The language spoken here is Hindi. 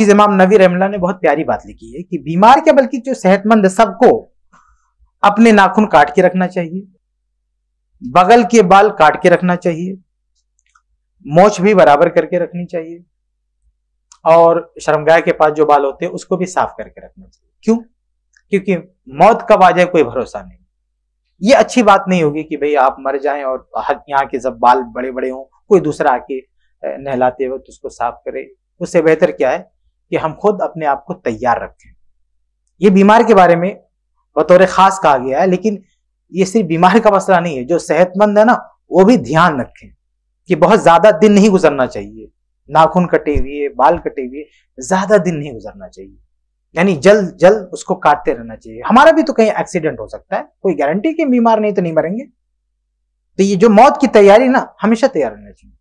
चीज इमाम नवी रहमला ने बहुत प्यारी बात लिखी है कि बीमार क्या बल्कि जो सेहतमंद है सबको अपने नाखून काट के रखना चाहिए बगल के बाल काट के रखना चाहिए मोछ भी बराबर करके रखनी चाहिए और शर्मगाह के पास जो बाल होते हैं उसको भी साफ करके रखना चाहिए क्यों क्योंकि मौत कब आ जाए कोई भरोसा नहीं ये अच्छी बात नहीं होगी कि भाई आप मर जाएं और यहाँ के जब बाल बड़े बड़े हों कोई दूसरा आके नहलाते वक्त उसको साफ करे उससे बेहतर क्या है कि हम खुद अपने आप को तैयार रखें ये बीमार के बारे में बतौर खास कहा गया है लेकिन ये सिर्फ बीमार का मसला नहीं है जो सेहतमंद है ना वो भी ध्यान रखें कि बहुत ज्यादा दिन नहीं गुजरना चाहिए नाखून कटे हुए बाल कटे हुए ज्यादा दिन नहीं गुजरना चाहिए यानी जल्द जल्द उसको काटते रहना चाहिए हमारा भी तो कहीं एक्सीडेंट हो सकता है कोई गारंटी कि बीमार नहीं तो नहीं मरेंगे तो ये जो मौत की तैयारी ना हमेशा तैयार रहना चाहिए